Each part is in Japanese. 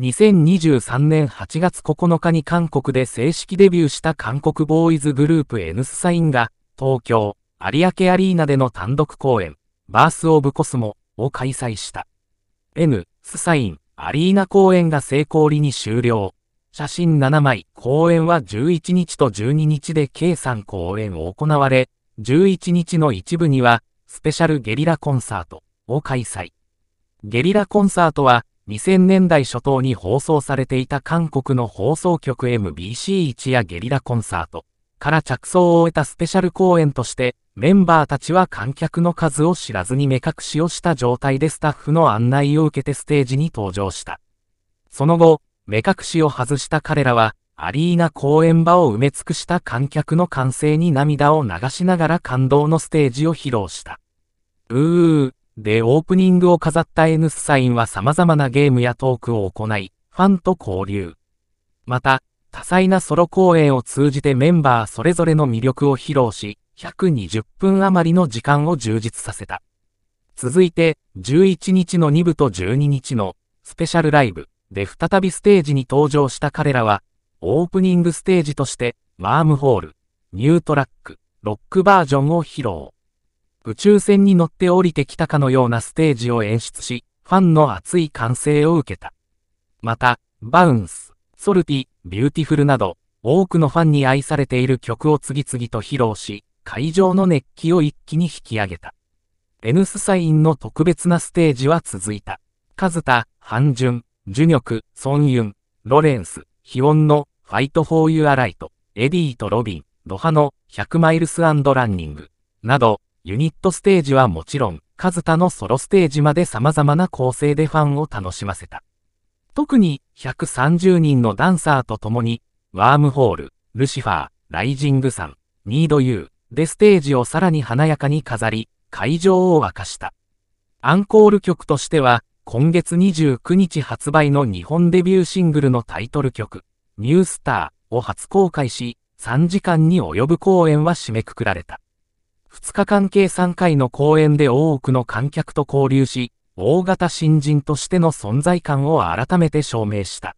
2023年8月9日に韓国で正式デビューした韓国ボーイズグループ N スサインが、東京、有明アリーナでの単独公演、バースオブコスモを開催した。N スサインアリーナ公演が成功裏に終了。写真7枚、公演は11日と12日で計3公演を行われ、11日の一部には、スペシャルゲリラコンサートを開催。ゲリラコンサートは、2000年代初頭に放送されていた韓国の放送局 MBC1 やゲリラコンサートから着想を得たスペシャル公演として、メンバーたちは観客の数を知らずに目隠しをした状態でスタッフの案内を受けてステージに登場した。その後、目隠しを外した彼らは、アリーナ公演場を埋め尽くした観客の歓声に涙を流しながら感動のステージを披露した。うー、でオープニングを飾った N スサインは様々なゲームやトークを行い、ファンと交流。また、多彩なソロ公演を通じてメンバーそれぞれの魅力を披露し、120分余りの時間を充実させた。続いて、11日の2部と12日のスペシャルライブで再びステージに登場した彼らは、オープニングステージとして、ワームホール、ニュートラック、ロックバージョンを披露。宇宙船に乗って降りてきたかのようなステージを演出し、ファンの熱い歓声を受けた。また、バウンス、ソルティ、ビューティフルなど、多くのファンに愛されている曲を次々と披露し、会場の熱気を一気に引き上げた。N スサインの特別なステージは続いた。カズタ、ハンジュン、ジュニョク、ソンユン、ロレンス、ヒオンの、ファイト・フォー・ユア・ライト、エディとロビン、ドハの、100マイルスランニング、など、ユニットステージはもちろん、数多のソロステージまで様々な構成でファンを楽しませた。特に、130人のダンサーと共に、ワームホール、ルシファー、ライジングサン、ニードユーでステージをさらに華やかに飾り、会場を沸かした。アンコール曲としては、今月29日発売の日本デビューシングルのタイトル曲、ニュースターを初公開し、3時間に及ぶ公演は締めくくられた。2日間計3回の公演で多くの観客と交流し、大型新人としての存在感を改めて証明した。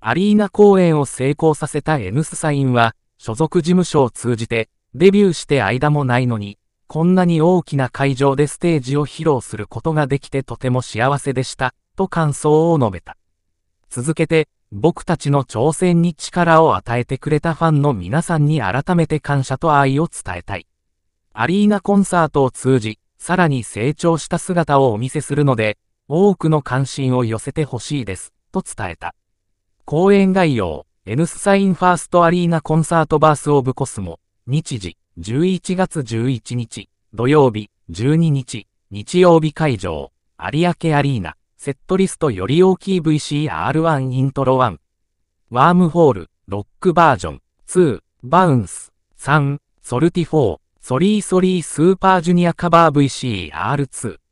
アリーナ公演を成功させた N スサインは、所属事務所を通じて、デビューして間もないのに、こんなに大きな会場でステージを披露することができてとても幸せでした、と感想を述べた。続けて、僕たちの挑戦に力を与えてくれたファンの皆さんに改めて感謝と愛を伝えたい。アリーナコンサートを通じ、さらに成長した姿をお見せするので、多くの関心を寄せてほしいです、と伝えた。講演概要、N スサインファーストアリーナコンサートバースオブコスモ、日時、11月11日、土曜日、12日、日曜日会場、有明アリーナ、セットリストより大きい VCR1 イントロ1、ワームホール、ロックバージョン、2、バウンス、3、ソルティ4、ソリーソリースーパージュニアカバー VCR2